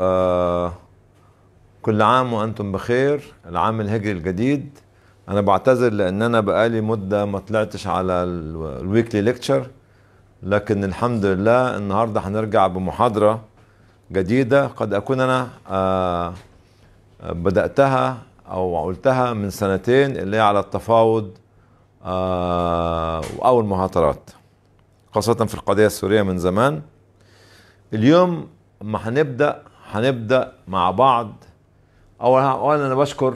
آه، كل عام وانتم بخير العام الهجري الجديد انا بعتذر لان انا بقالي مده ما طلعتش على الويكلي ليكتشر لكن الحمد لله النهارده هنرجع بمحاضره جديده قد اكون انا آه، بداتها او قلتها من سنتين اللي هي على التفاوض آه، او المهاترات خاصه في القضيه السوريه من زمان اليوم اما هنبدا هنبدا مع بعض اولا اولا انا بشكر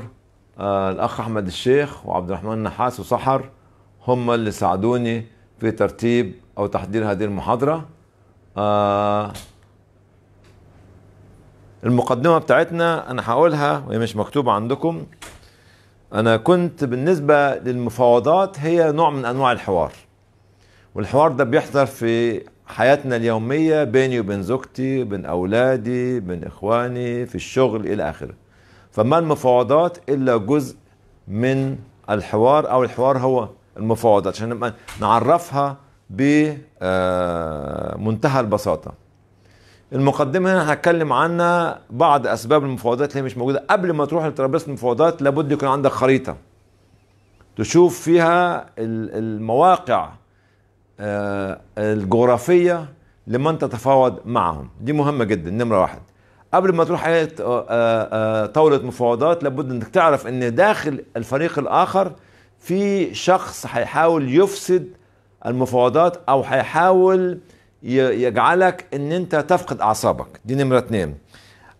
آه، الاخ احمد الشيخ وعبد الرحمن نحاس وسحر هم اللي ساعدوني في ترتيب او تحضير هذه المحاضره آه، المقدمه بتاعتنا انا هقولها وهي مش مكتوبه عندكم انا كنت بالنسبه للمفاوضات هي نوع من انواع الحوار والحوار ده بيحصل في حياتنا اليومية بيني وبين زوجتي بين أولادي بين إخواني في الشغل إلى آخره فما المفاوضات إلا جزء من الحوار أو الحوار هو المفاوضات عشان نعرفها بمنتهى البساطة المقدمة هنا هتكلم عنها بعض أسباب المفاوضات اللي مش موجودة قبل ما تروح لترابيزة المفاوضات لابد يكون عندك خريطة تشوف فيها المواقع آه، الجغرافيه لمن تتفاوض معهم دي مهمه جدا نمره واحد قبل ما تروح عليه آه، آه، طاوله مفاوضات لابد انك تعرف ان داخل الفريق الاخر في شخص هيحاول يفسد المفاوضات او هيحاول يجعلك ان انت تفقد اعصابك دي نمره اثنين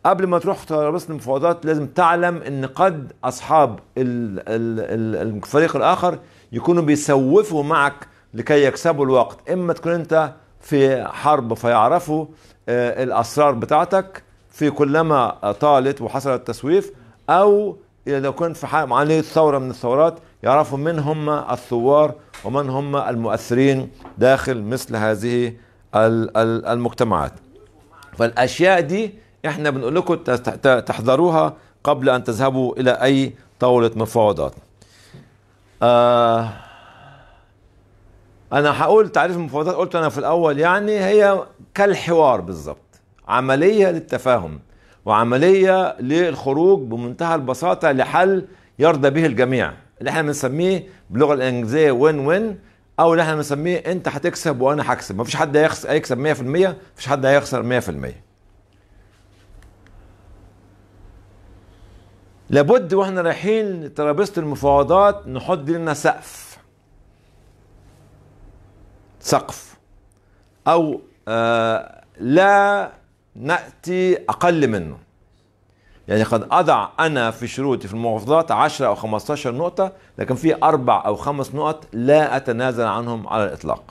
قبل ما تروح ترابيزه المفاوضات لازم تعلم ان قد اصحاب الفريق الاخر يكونوا بيسوفوا معك لكي يكسبوا الوقت اما تكون انت في حرب فيعرفوا آه، الاسرار بتاعتك في كلما طالت وحصل التسويف او اذا كنت في معاني ثوره من الثورات يعرفوا من هم الثوار ومن هم المؤثرين داخل مثل هذه المجتمعات فالاشياء دي احنا بنقول لكم تحذروها قبل ان تذهبوا الى اي طاوله مفاوضات آه انا هقول تعريف المفاوضات قلت انا في الاول يعني هي كالحوار بالظبط عمليه للتفاهم وعمليه للخروج بمنتهى البساطه لحل يرضى به الجميع اللي احنا بنسميه باللغه الانجليزيه وين وين او اللي احنا بنسميه انت هتكسب وانا هكسب مفيش حد هيكسب 100% مفيش حد هيخسر 100% لابد واحنا رايحين ترابيزه المفاوضات نحط لنا سقف سقف أو آه، لا نأتي أقل منه يعني قد أضع أنا في شروطي في المحافظات 10 أو 15 نقطة لكن في أربع أو خمس نقط لا أتنازل عنهم على الإطلاق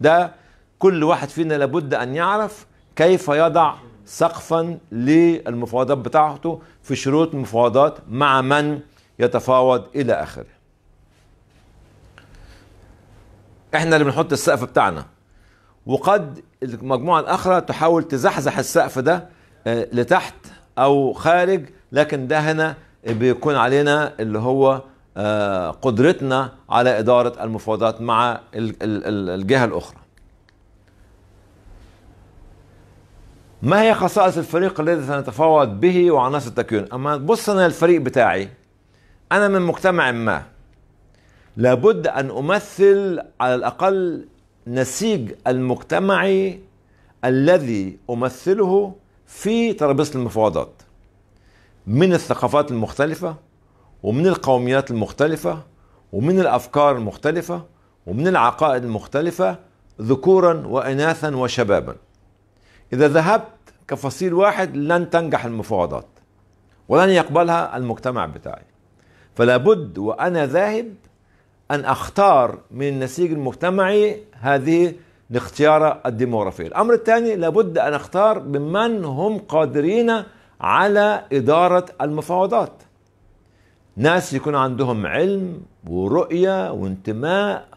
ده كل واحد فينا لابد أن يعرف كيف يضع سقفا للمفاوضات بتاعته في شروط المفاوضات مع من يتفاوض إلى آخره احنا اللي بنحط السقف بتاعنا وقد المجموعه الاخرى تحاول تزحزح السقف ده آه، لتحت او خارج لكن ده هنا بيكون علينا اللي هو آه، قدرتنا على اداره المفاوضات مع الجهه الاخرى ما هي خصائص الفريق الذي سنتفاوض به وعناصر التكوين اما بص انا الفريق بتاعي انا من مجتمع ما لابد أن أمثل على الأقل نسيج المجتمعي الذي أمثله في ترابيزة المفاوضات من الثقافات المختلفة ومن القوميات المختلفة ومن الأفكار المختلفة ومن العقائد المختلفة ذكورا وإناثا وشبابا إذا ذهبت كفصيل واحد لن تنجح المفاوضات ولن يقبلها المجتمع بتاعي فلا بد وأنا ذاهب أن أختار من النسيج المجتمعي هذه الاختيار الديموغرافية الأمر الثاني لابد أن أختار بمن هم قادرين على إدارة المفاوضات ناس يكون عندهم علم ورؤية وانتماء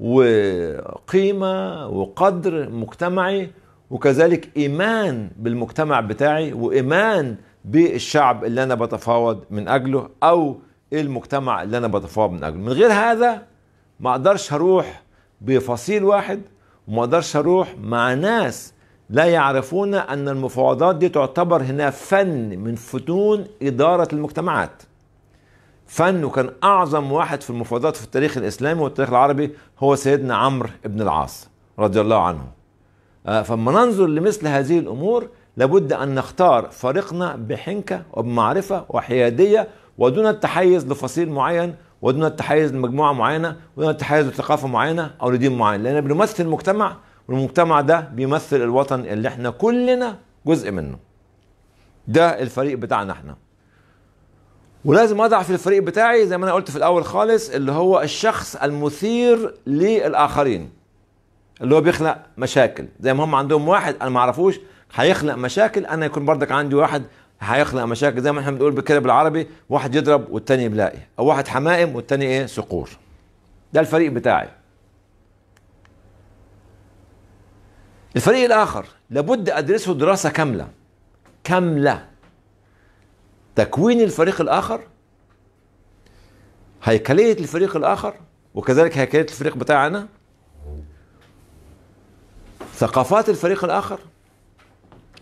وقيمة وقدر مجتمعي وكذلك إيمان بالمجتمع بتاعي وإيمان بالشعب اللي أنا بتفاوض من أجله أو ايه المجتمع اللي انا بتفاوض من اجله من غير هذا ما اقدرش اروح بفصيل واحد وما اقدرش اروح مع ناس لا يعرفون ان المفاوضات دي تعتبر هنا فن من فنون اداره المجتمعات فن وكان اعظم واحد في المفاوضات في التاريخ الاسلامي والتاريخ العربي هو سيدنا عمرو بن العاص رضي الله عنه آه، فما ننظر لمثل هذه الامور لابد ان نختار فريقنا بحنكه وبمعرفه وحياديه ودون التحيز لفصيل معين ودون التحيز لمجموعه معينه ودون التحيز لثقافه معينه او لدين معين لان بنمثل مجتمع والمجتمع ده بيمثل الوطن اللي احنا كلنا جزء منه ده الفريق بتاعنا احنا ولازم اضع في الفريق بتاعي زي ما انا قلت في الاول خالص اللي هو الشخص المثير للاخرين اللي هو بيخلق مشاكل زي ما هم عندهم واحد انا ما اعرفوش هيخلق مشاكل انا يكون بردك عندي واحد هيخلق مشاكل زي ما احنا بنقول بالكلام بالعربي واحد يضرب والتاني يبلاقي او واحد حمائم والتاني ايه صقور ده الفريق بتاعي الفريق الاخر لابد ادرسه دراسه كامله كامله تكوين الفريق الاخر هيكليه الفريق الاخر وكذلك هيكليه الفريق بتاعنا ثقافات الفريق الاخر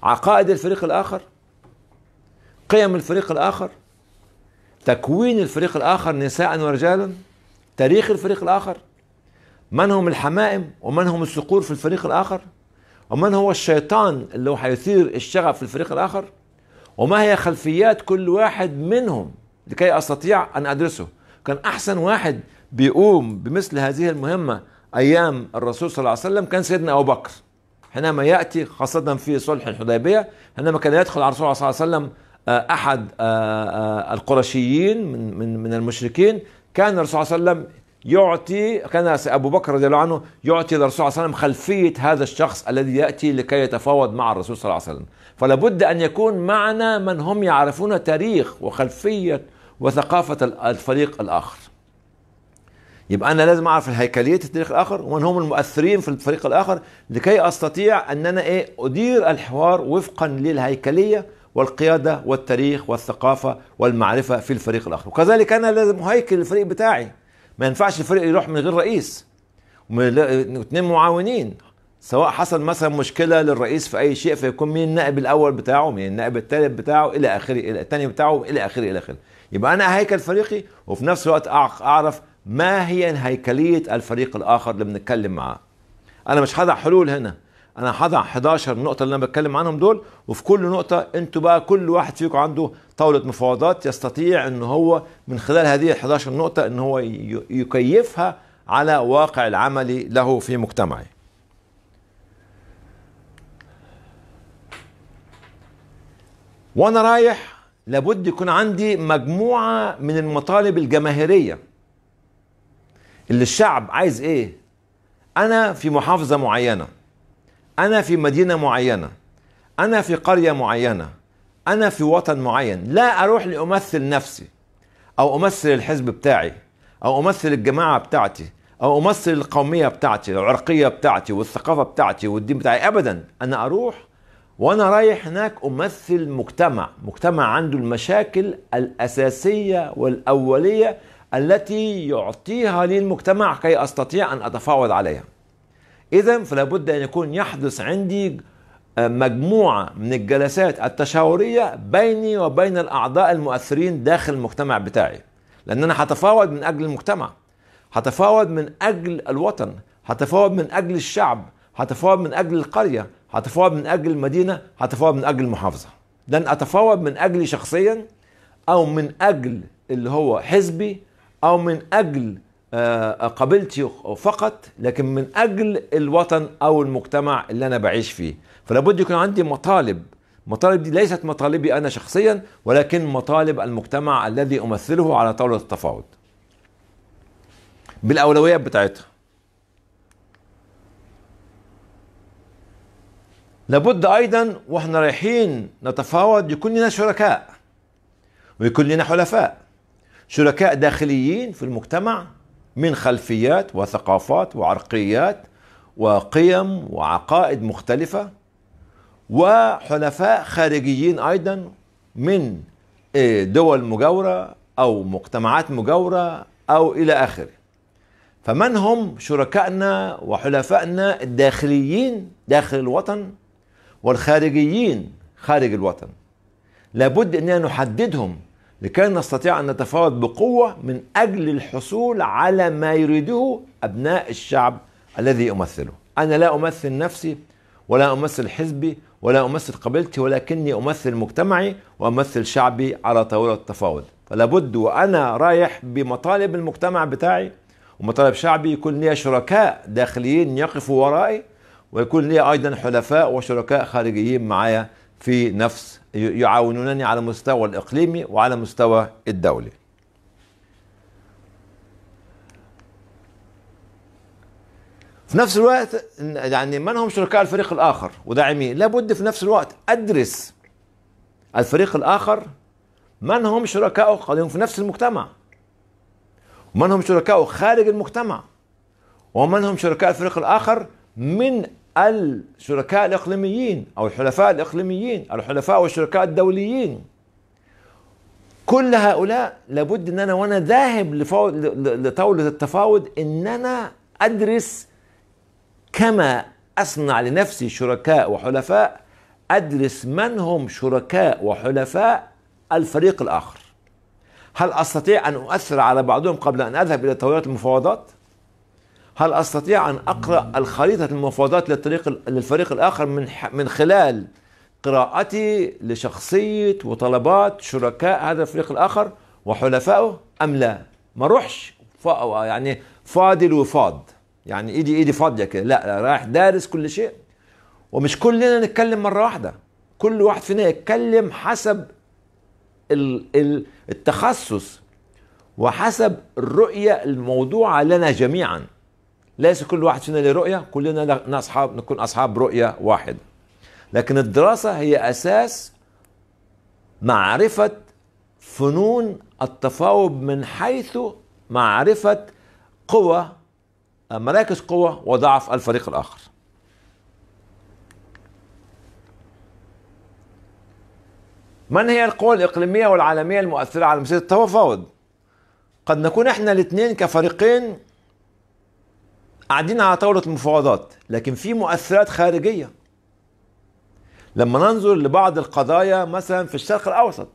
عقائد الفريق الاخر قيم الفريق الآخر تكوين الفريق الآخر نساء ورجالا تاريخ الفريق الآخر من هم الحمائم ومن هم الصقور في الفريق الآخر ومن هو الشيطان اللي هو هيثير الشغف في الفريق الآخر وما هي خلفيات كل واحد منهم لكي أستطيع أن أدرسه كان أحسن واحد بيقوم بمثل هذه المهمة أيام الرسول صلى الله عليه وسلم كان سيدنا أبو بكر حينما يأتي خاصة في صلح الحديبية حينما كان يدخل على الرسول صلى الله عليه وسلم آه، احد آه، آه، القرشيين من من من المشركين كان الرسول صلى الله عليه وسلم يعطي كان ابو بكر رضي الله عنه يعطي للرسول صلى الله عليه وسلم خلفيه هذا الشخص الذي ياتي لكي يتفاوض مع الرسول صلى الله عليه وسلم فلا بد ان يكون معنا من هم يعرفون تاريخ وخلفيه وثقافه الفريق الاخر يبقى انا لازم اعرف الهيكليه التاريخ الاخر ومن هم المؤثرين في الفريق الاخر لكي استطيع ان انا ايه ادير الحوار وفقا للهيكليه والقيادة والتاريخ والثقافة والمعرفة في الفريق الآخر وكذلك أنا لازم أهيكل الفريق بتاعي ما ينفعش الفريق يروح من غير رئيس اثنين معاونين سواء حصل مثلا مشكلة للرئيس في أي شيء فيكون مين النائب الأول بتاعه مين النائب الثالث بتاعه إلى آخره إلى الثاني بتاعه إلى آخره إلى آخره يبقى أنا أهيكل فريقي وفي نفس الوقت أعرف ما هي هيكلية الفريق الآخر اللي بنتكلم معاه أنا مش هضع حلول هنا انا هضع 11 نقطه اللي انا بتكلم عنهم دول وفي كل نقطه انتوا بقى كل واحد فيكم عنده طاوله مفاوضات يستطيع ان هو من خلال هذه 11 نقطه ان هو يكيفها على واقع العملي له في مجتمعه وانا رايح لابد يكون عندي مجموعه من المطالب الجماهيريه اللي الشعب عايز ايه انا في محافظه معينه انا في مدينه معينه انا في قريه معينه انا في وطن معين لا اروح لامثل نفسي او امثل الحزب بتاعي او امثل الجماعه بتاعتي او امثل القوميه بتاعتي العرقيه بتاعتي والثقافه بتاعتي والدين بتاعي ابدا انا اروح وانا رايح هناك امثل مجتمع مجتمع عنده المشاكل الاساسيه والاوليه التي يعطيها لي المجتمع كي استطيع ان اتفاوض عليها إذا فلا بد أن يكون يحدث عندي آه، مجموعة من الجلسات التشاورية بيني وبين الأعضاء المؤثرين داخل المجتمع بتاعي لأن أنا هتفاوض من أجل المجتمع هتفاوض من أجل الوطن هتفاوض من أجل الشعب هتفاوض من أجل القرية هتفاوض من أجل المدينة هتفاوض من أجل المحافظة لن أتفاوض من أجلي شخصيا أو من أجل اللي هو حزبي أو من أجل آه، قبلتي فقط لكن من أجل الوطن أو المجتمع اللي أنا بعيش فيه فلابد يكون عندي مطالب مطالب دي ليست مطالبي أنا شخصيا ولكن مطالب المجتمع الذي أمثله على طاولة التفاوض بالأولويات بتاعتها لابد أيضا وإحنا رايحين نتفاوض يكون لنا شركاء ويكون لنا حلفاء شركاء داخليين في المجتمع من خلفيات وثقافات وعرقيات وقيم وعقائد مختلفة وحلفاء خارجيين أيضا من آه، دول مجاورة أو مجتمعات مجاورة أو إلى آخره فمن هم شركائنا وحلفائنا الداخليين داخل الوطن والخارجيين خارج الوطن لابد أننا نحددهم لكي نستطيع أن نتفاوض بقوة من أجل الحصول على ما يريده أبناء الشعب الذي أمثله أنا لا أمثل نفسي ولا أمثل حزبي ولا أمثل قبيلتي ولكني أمثل مجتمعي وأمثل شعبي على طاولة التفاوض فلا بد وأنا رايح بمطالب المجتمع بتاعي ومطالب شعبي يكون لي شركاء داخليين يقفوا ورائي ويكون لي أيضا حلفاء وشركاء خارجيين معايا في نفس يعاونونني على مستوى الإقليمي وعلى مستوى الدولي في نفس الوقت يعني من هم شركاء الفريق الآخر وداعميه لابد في نفس الوقت أدرس الفريق الآخر من هم شركائه قد في نفس المجتمع ومن هم شركائه خارج المجتمع ومن هم شركاء الفريق الآخر من الشركاء الاقليميين او الحلفاء الاقليميين او الحلفاء والشركاء الدوليين كل هؤلاء لابد ان انا وانا ذاهب لطاوله التفاوض ان انا ادرس كما اصنع لنفسي شركاء وحلفاء ادرس من هم شركاء وحلفاء الفريق الاخر هل استطيع ان اؤثر على بعضهم قبل ان اذهب الى طاوله المفاوضات هل استطيع ان اقرا الخريطه المفاوضات للطريق للفريق الاخر من من خلال قراءتي لشخصيه وطلبات شركاء هذا الفريق الاخر وحلفائه ام لا ما اروحش يعني فاضي الوفاض يعني ايدي ايدي فاضيه كده لا, لا رايح دارس كل شيء ومش كلنا نتكلم مره واحده كل واحد فينا يتكلم حسب التخصص وحسب الرؤيه الموضوعه لنا جميعا ليس كل واحد فينا له رؤية كلنا نصحاب نكون أصحاب رؤية واحدة لكن الدراسة هي أساس معرفة فنون التفاوض من حيث معرفة قوى مراكز قوى وضعف الفريق الآخر من هي القوى الإقليمية والعالمية المؤثرة على مسيرة التفاوض؟ قد نكون احنا الاثنين كفريقين قاعدين على طاولة المفاوضات لكن في مؤثرات خارجية لما ننظر لبعض القضايا مثلا في الشرق الأوسط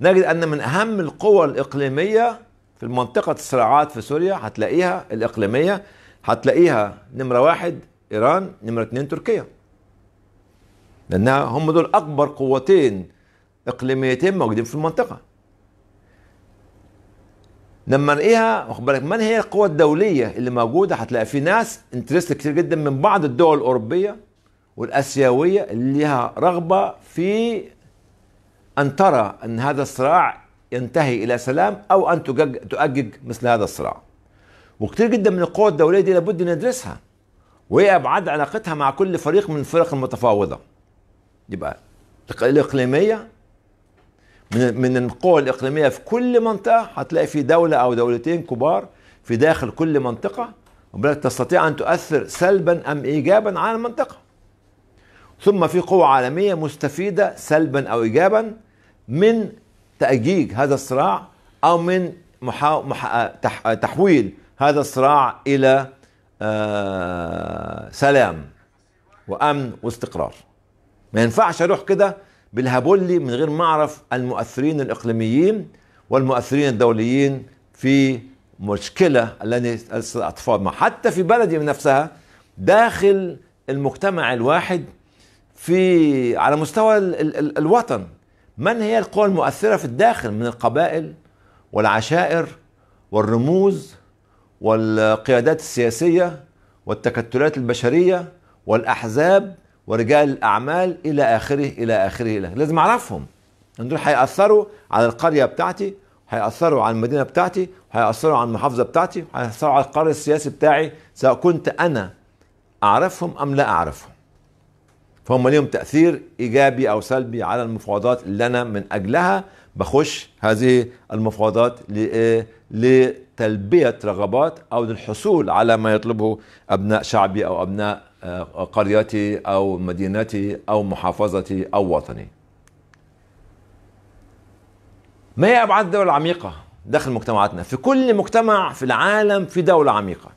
نجد أن من أهم القوى الإقليمية في منطقة الصراعات في سوريا هتلاقيها الإقليمية هتلاقيها نمرة واحد إيران نمرة اثنين تركيا لأنها هم دول أكبر قوتين إقليميتين موجودين في المنطقة لما نلاقيها واخد بالك من هي القوى الدوليه اللي موجوده هتلاقي في ناس انترست كتير جدا من بعض الدول الاوروبيه والاسيويه اللي لها رغبه في ان ترى ان هذا الصراع ينتهي الى سلام او ان تؤجج مثل هذا الصراع. وكتير جدا من القوى الدوليه دي لابد ندرسها وهي ابعاد علاقتها مع كل فريق من الفرق المتفاوضه. يبقى الاقليميه من من القوى الاقليميه في كل منطقه هتلاقي في دوله او دولتين كبار في داخل كل منطقه وبالتالي تستطيع ان تؤثر سلبا ام ايجابا على المنطقه ثم في قوى عالميه مستفيده سلبا او ايجابا من تاجيج هذا الصراع او من محا... مح... تح... تحويل هذا الصراع الى آه... سلام وامن واستقرار ما ينفعش اروح كده بالهابولي من غير ما اعرف المؤثرين الاقليميين والمؤثرين الدوليين في مشكله التي الاطفال ما حتى في بلدي نفسها داخل المجتمع الواحد في على مستوى الـ الـ الـ الوطن من هي القوى المؤثره في الداخل من القبائل والعشائر والرموز والقيادات السياسيه والتكتلات البشريه والاحزاب ورجال الأعمال إلى آخره إلى آخره إلى آخره لازم أعرفهم إن دول هيأثروا على القرية بتاعتي هيأثروا على المدينة بتاعتي هيأثروا على المحافظة بتاعتي هيأثروا على القرار السياسي بتاعي سواء كنت أنا أعرفهم أم لا أعرفهم فهم ليهم تأثير إيجابي أو سلبي على المفاوضات اللي أنا من أجلها بخش هذه المفاوضات إيه؟ تلبية رغبات أو للحصول على ما يطلبه أبناء شعبي أو أبناء آه، قريتي أو مدينتي أو محافظتي أو وطني ما هي أبعاد الدولة العميقة داخل مجتمعاتنا في كل مجتمع في العالم في دولة عميقة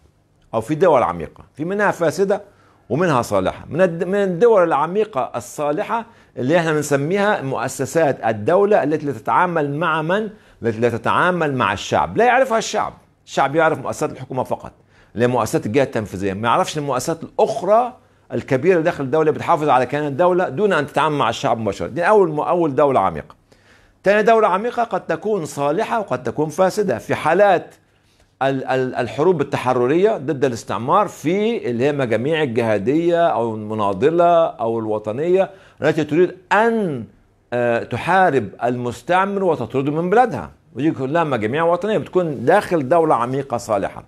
أو في دول عميقة في منها فاسدة ومنها صالحة من الدول العميقة الصالحة اللي احنا بنسميها مؤسسات الدولة التي تتعامل مع من التي لا تتعامل مع الشعب لا يعرفها الشعب الشعب يعرف مؤسسات الحكومة فقط لا مؤسسات الجهة التنفيذية ما يعرفش المؤسسات الأخرى الكبيرة داخل الدولة بتحافظ على كيان الدولة دون أن تتعامل مع الشعب مباشرة دي أول أول دولة عميقة ثاني دولة عميقة قد تكون صالحة وقد تكون فاسدة في حالات الحروب التحررية ضد الاستعمار في اللي هي مجاميع الجهادية أو المناضلة أو الوطنية التي تريد أن آه، تحارب المستعمر وتطرده من بلادها ودي كلها مجاميع وطنيه بتكون داخل دوله عميقه صالحه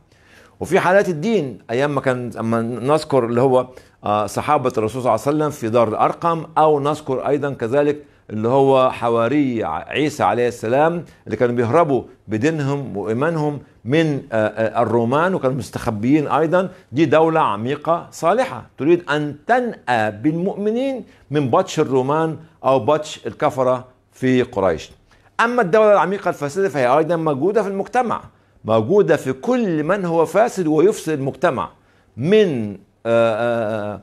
وفي حالات الدين ايام ما كان اما نذكر اللي هو آه، صحابه الرسول صلى الله عليه وسلم في دار الارقم او نذكر ايضا كذلك اللي هو حواري عيسى عليه السلام اللي كانوا بيهربوا بدينهم وايمانهم من آه، الرومان وكانوا مستخبيين ايضا دي دوله عميقه صالحه تريد ان تنأى بالمؤمنين من بطش الرومان أو بطش الكفرة في قريش أما الدولة العميقة الفاسدة فهي أيضا موجودة في المجتمع موجودة في كل من هو فاسد ويفسد المجتمع من آه، آه،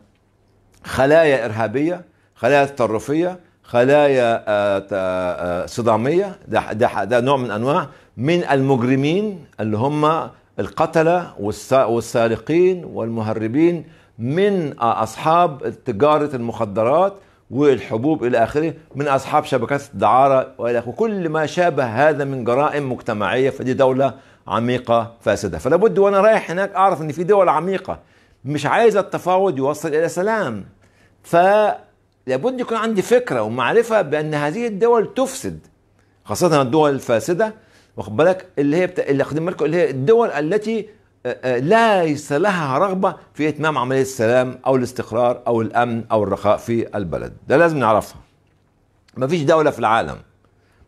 خلايا إرهابية خلايا تطرفية خلايا آه، صدامية ده, ده, ده نوع من أنواع من المجرمين اللي هم القتلة والسارقين والمهربين من أصحاب تجارة المخدرات والحبوب إلى آخره من أصحاب شبكات الدعارة وإلى آخره كل ما شابه هذا من جرائم مجتمعية فدي دولة عميقة فاسدة فلا بد وأنا رايح هناك أعرف إن في دول عميقة مش عايزة التفاوض يوصل إلى سلام فلابد يكون عندي فكرة ومعرفة بأن هذه الدول تفسد خاصة الدول الفاسدة واخد بالك اللي هي بتا... اللي اخدم بالكم اللي هي الدول التي آه، آه، ليس لها رغبة في إتمام عملية السلام أو الاستقرار أو الأمن أو الرخاء في البلد ده لازم نعرفها مفيش دولة في العالم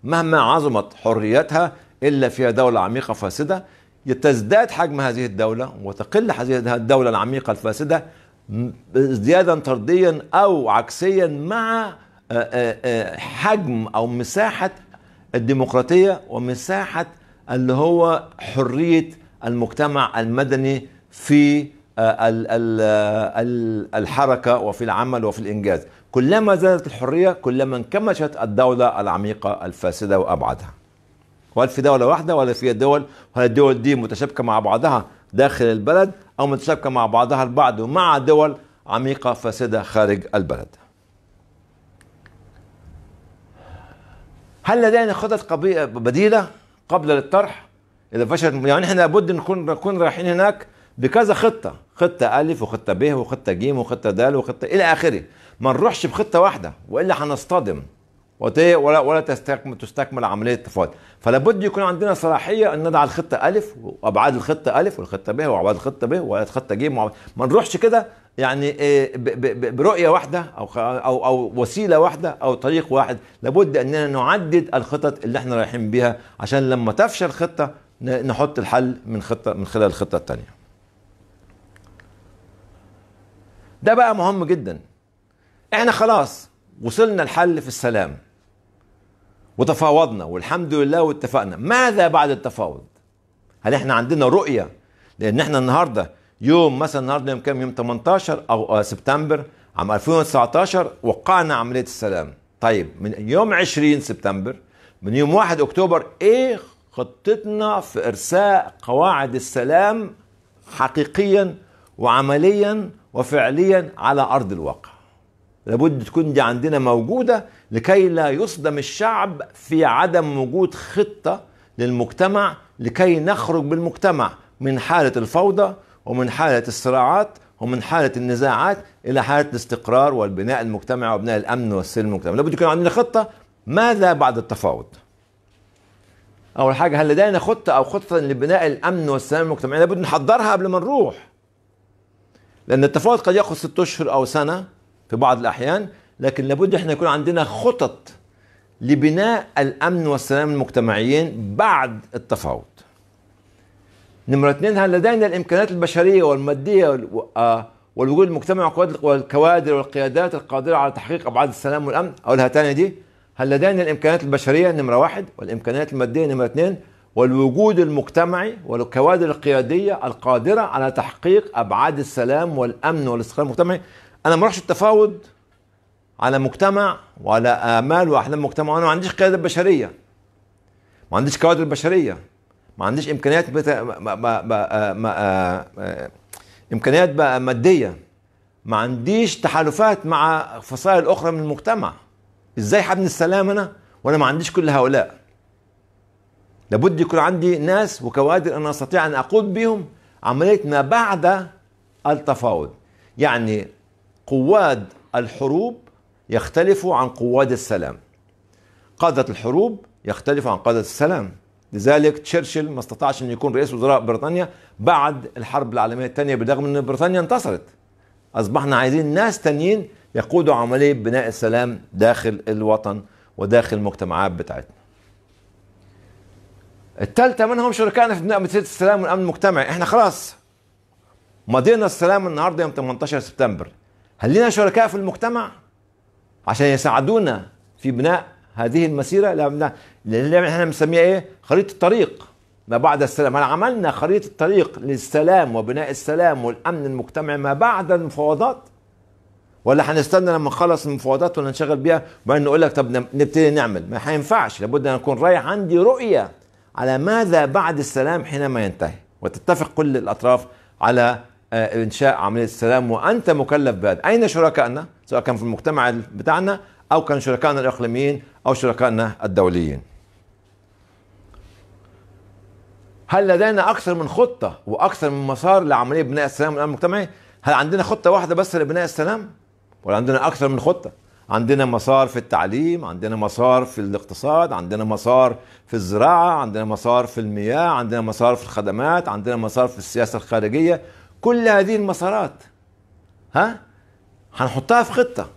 مهما عظمت حريتها إلا فيها دولة عميقة فاسدة تزداد حجم هذه الدولة وتقل هذه الدولة العميقة الفاسدة ازديادا طرديا أو عكسيا مع آه، حجم أو مساحة الديمقراطية ومساحة اللي هو حرية المجتمع المدني في آه، آه، الحركة وفي العمل وفي الإنجاز كلما زادت الحرية كلما انكمشت الدولة العميقة الفاسدة وأبعدها وهل في دولة واحدة ولا في دول هل الدول دي متشابكة مع بعضها داخل البلد أو متشابكة مع بعضها البعض ومع دول عميقة فاسدة خارج البلد هل لدينا خطط بديلة قبل للطرح اذا فشلت يعني احنا لابد نكون نكون رايحين هناك بكذا خطه خطه الف وخطه ب وخطه ج وخطه د وخطه الى اخره ما نروحش بخطه واحده والا هنصطدم ولا ولا تستكمل تستكمل عمليه التفاوض فلابد يكون عندنا صلاحيه ان نضع الخطه الف وابعاد الخطه الف والخطه ب وابعاد الخطه ب والخطه ج ما نروحش كده يعني آه، برؤيه واحده او او او وسيله واحده او طريق واحد لابد اننا نعدد الخطط اللي احنا رايحين بيها عشان لما تفشل خطه نحط الحل من خطه من خلال الخطه الثانيه ده بقى مهم جدا احنا خلاص وصلنا الحل في السلام وتفاوضنا والحمد لله واتفقنا ماذا بعد التفاوض هل احنا عندنا رؤية لان احنا النهاردة يوم مثلا النهاردة يوم كام يوم 18 او آه، سبتمبر عام 2019 وقعنا عملية السلام طيب من يوم 20 سبتمبر من يوم 1 اكتوبر ايه خطتنا في إرساء قواعد السلام حقيقيا وعمليا وفعليا على أرض الواقع لابد تكون دي عندنا موجودة لكي لا يصدم الشعب في عدم وجود خطة للمجتمع لكي نخرج بالمجتمع من حالة الفوضى ومن حالة الصراعات ومن حالة النزاعات إلى حالة الاستقرار والبناء المجتمعي وبناء الأمن والسلم المجتمعي لابد يكون عندنا خطة ماذا بعد التفاوض اول حاجه هل لدينا خطه او خطه لبناء الامن والسلام المجتمعي لابد نحضرها قبل ما نروح لان التفاوض قد ياخذ ست اشهر او سنه في بعض الاحيان لكن لابد احنا يكون عندنا خطط لبناء الامن والسلام المجتمعيين بعد التفاوض نمرة اثنين هل لدينا الامكانيات البشرية والمادية آه، والوجود المجتمع والكوادر والقيادات القادرة على تحقيق ابعاد السلام والامن اقولها الهاتان دي هل لدينا الامكانيات البشريه نمره واحد والامكانيات الماديه نمره اثنين والوجود المجتمعي والكوادر القياديه القادره على تحقيق ابعاد السلام والامن والاستقرار المجتمعي انا ما اروحش التفاوض على مجتمع وعلى امال واحلام مجتمع وانا ما عنديش قياده بشريه ما عنديش كوادر بشريه ما عنديش امكانيات بتا... ما... ما... ما... ما... آه، آه، امكانيات ماديه ما عنديش تحالفات مع فصائل اخرى من المجتمع ازاي حابني السلام انا وانا ما عنديش كل هؤلاء لابد يكون عندي ناس وكوادر انا استطيع ان اقود بهم عمليه ما بعد التفاوض يعني قواد الحروب يختلفوا عن قواد السلام قادة الحروب يختلفوا عن قادة السلام لذلك تشرشل ما استطاعش أن يكون رئيس وزراء بريطانيا بعد الحرب العالمية الثانية بالرغم أن بريطانيا انتصرت أصبحنا عايزين ناس تانيين يقودوا عملية بناء السلام داخل الوطن وداخل المجتمعات بتاعتنا الثالثة منهم شركائنا في بناء مسيرة السلام والأمن المجتمعي احنا خلاص مضينا السلام النهاردة يوم 18 سبتمبر هل لنا شركاء في المجتمع عشان يساعدونا في بناء هذه المسيرة اللي احنا بنسميها ايه خريطة الطريق ما بعد السلام هل عملنا خريطة الطريق للسلام وبناء السلام والأمن المجتمعي ما بعد المفاوضات ولا هنستنى لما نخلص المفاوضات نشغل بيها وبعدين نقول لك طب نبتدي نعمل ما هينفعش لابد ان اكون رايح عندي رؤيه على ماذا بعد السلام حينما ينتهي وتتفق كل الاطراف على آه، انشاء عمليه السلام وانت مكلف بهذا اين شركائنا سواء كان في المجتمع بتاعنا او كان شركائنا الاقليميين او شركائنا الدوليين هل لدينا اكثر من خطه واكثر من مسار لعمليه بناء السلام والامن المجتمعي هل عندنا خطه واحده بس لبناء السلام عندنا اكثر من خطه عندنا مسار في التعليم عندنا مسار في الاقتصاد عندنا مسار في الزراعه عندنا مسار في المياه عندنا مسار في الخدمات عندنا مسار في السياسه الخارجيه كل هذه المسارات ها هنحطها في خطه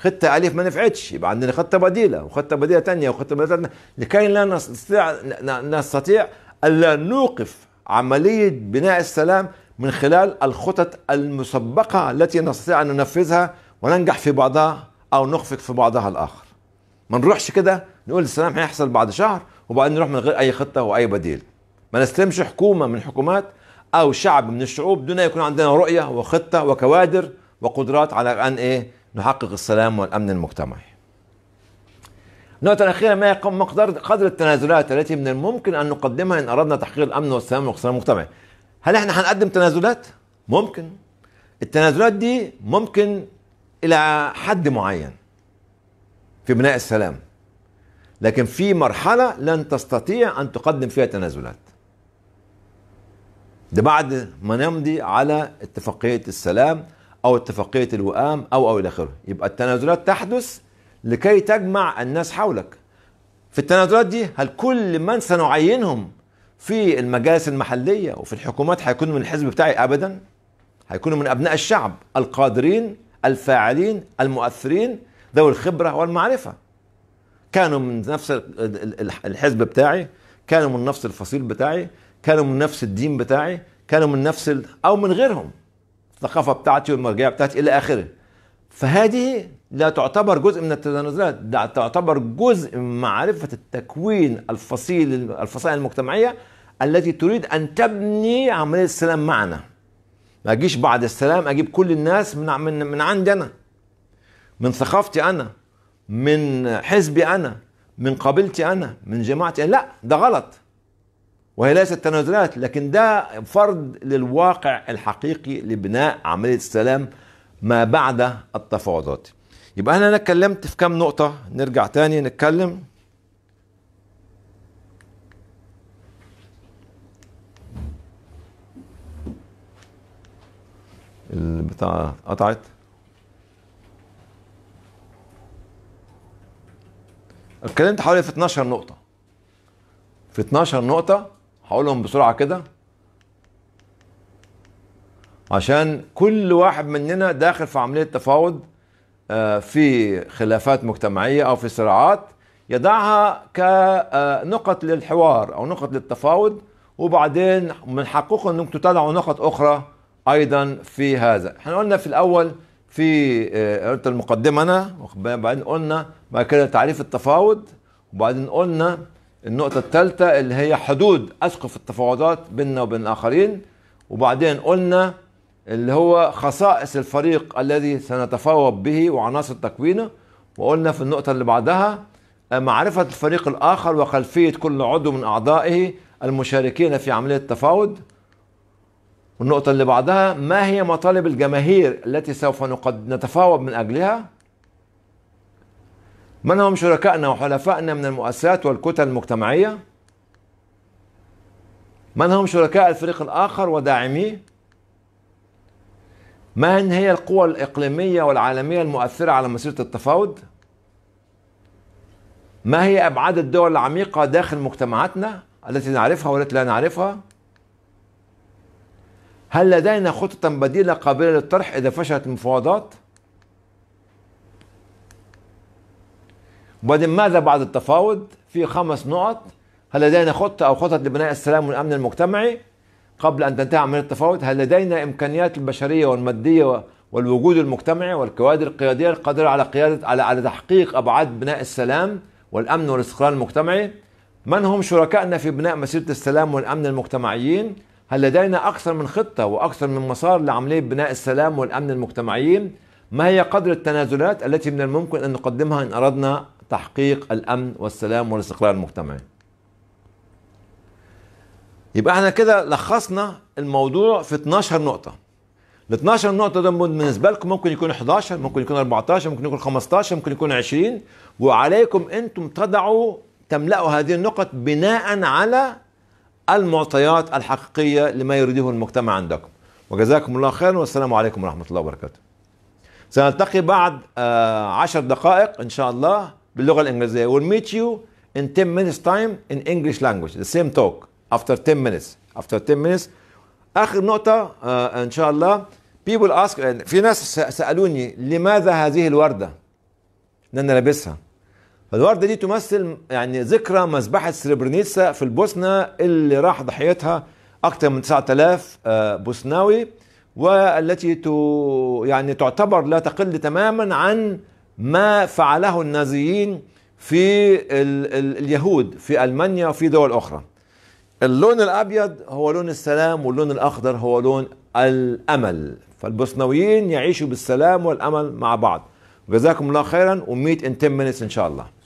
خطه الف ما نفعتش يبقى عندنا خطه بديله وخطه بديله ثانيه وخطه بديله تانية لكي لا نستطيع نستطيع الا نوقف عمليه بناء السلام من خلال الخطط المسبقه التي نستطيع ان ننفذها وننجح في بعضها او نخفق في بعضها الاخر ما نروحش كده نقول السلام هيحصل بعد شهر وبعدين نروح من غير اي خطه واي بديل ما نستلمش حكومه من حكومات او شعب من الشعوب دون ان يكون عندنا رؤيه وخطه وكوادر وقدرات على ان ايه نحقق السلام والامن المجتمعي النقطة الأخيرة ما يقوم مقدار قدر التنازلات التي من الممكن أن نقدمها إن أردنا تحقيق الأمن والسلام والسلام المجتمعي. هل إحنا هنقدم تنازلات؟ ممكن. التنازلات دي ممكن الى حد معين في بناء السلام لكن في مرحله لن تستطيع ان تقدم فيها تنازلات ده بعد ما نمضي على اتفاقيه السلام او اتفاقيه الوئام او او الى اخره يبقى التنازلات تحدث لكي تجمع الناس حولك في التنازلات دي هل كل من سنعينهم في المجالس المحليه وفي الحكومات هيكونوا من الحزب بتاعي ابدا هيكونوا من ابناء الشعب القادرين الفاعلين المؤثرين ذوي الخبرة والمعرفة كانوا من نفس الحزب بتاعي كانوا من نفس الفصيل بتاعي كانوا من نفس الدين بتاعي كانوا من نفس ال... أو من غيرهم الثقافة بتاعتي والمرجعية بتاعتي إلى آخره فهذه لا تعتبر جزء من التنازلات لا تعتبر جزء من معرفة التكوين الفصيل الفصائل المجتمعية التي تريد أن تبني عملية السلام معنا ما اجيش بعد السلام اجيب كل الناس من من من عندي انا من ثقافتي انا من حزبي انا من قبيلتي انا من جماعتي لا ده غلط وهي ليست تنازلات لكن ده فرض للواقع الحقيقي لبناء عمليه السلام ما بعد التفاوضات يبقى انا اتكلمت في كام نقطه نرجع تاني نتكلم قطعت اتكلمت حوالي في 12 نقطة في 12 نقطة هقولهم بسرعة كده عشان كل واحد مننا داخل في عملية تفاوض آه، في خلافات مجتمعية أو في صراعات يضعها كنقط آه، للحوار أو نقط للتفاوض وبعدين من حقكم أنكم تطلعوا نقط أخرى ايضا في هذا احنا قلنا في الاول في آه، قلت المقدمه انا وبعدين قلنا بعد كده تعريف التفاوض وبعدين قلنا النقطه الثالثه اللي هي حدود اسقف التفاوضات بيننا وبين الاخرين وبعدين قلنا اللي هو خصائص الفريق الذي سنتفاوض به وعناصر تكوينه وقلنا في النقطه اللي بعدها معرفه الفريق الاخر وخلفيه كل عضو من اعضائه المشاركين في عمليه التفاوض والنقطة اللي بعدها ما هي مطالب الجماهير التي سوف نتفاوض من أجلها؟ من هم شركائنا وحلفائنا من المؤسسات والكتل المجتمعية؟ من هم شركاء الفريق الآخر وداعميه؟ من هي القوى الإقليمية والعالمية المؤثرة على مسيرة التفاوض؟ ما هي أبعاد الدول العميقة داخل مجتمعاتنا التي نعرفها والتي لا نعرفها؟ هل لدينا خطة بديلة قابلة للطرح إذا فشلت المفاوضات؟ وبعدين ماذا بعد التفاوض؟ في خمس نقط هل لدينا خطة أو خطط لبناء السلام والأمن المجتمعي قبل أن تنتهي عملية التفاوض؟ هل لدينا إمكانيات البشرية والمادية والوجود المجتمعي والكوادر القيادية القادرة على قيادة على على تحقيق أبعاد بناء السلام والأمن والاستقرار المجتمعي؟ من هم شركائنا في بناء مسيرة السلام والأمن المجتمعيين؟ هل لدينا أكثر من خطة وأكثر من مسار لعملية بناء السلام والأمن المجتمعيين؟ ما هي قدر التنازلات التي من الممكن أن نقدمها إن أردنا تحقيق الأمن والسلام والاستقرار المجتمعي؟ يبقى احنا كده لخصنا الموضوع في 12 نقطة ال 12 نقطة ده بالنسبة لكم ممكن يكون 11 ممكن يكون 14 ممكن يكون 15 ممكن يكون 20 وعليكم انتم تضعوا تملأوا هذه النقط بناء على المعطيات الحقيقية لما يريده المجتمع عندكم وجزاكم الله خيرا والسلام عليكم ورحمة الله وبركاته سنلتقي بعد آه، عشر دقائق إن شاء الله باللغة الإنجليزية we'll meet you in 10 minutes time in English language the same talk after 10 minutes after 10 minutes آخر نقطة آه، إن شاء الله people ask آه، في ناس سألوني لماذا هذه الوردة؟ لأن أنا لابسها فالوردة دي تمثل يعني ذكرى مذبحة سريبرنيتسا في البوسنة اللي راح ضحيتها أكثر من 9000 آه، بوسناوي والتي يعني تعتبر لا تقل تماما عن ما فعله النازيين في اليهود في ألمانيا وفي دول أخرى اللون الأبيض هو لون السلام واللون الأخضر هو لون الأمل فالبوسنويين يعيشوا بالسلام والأمل مع بعض جزاكم الله خيرا وميت ان 10 minutes ان شاء الله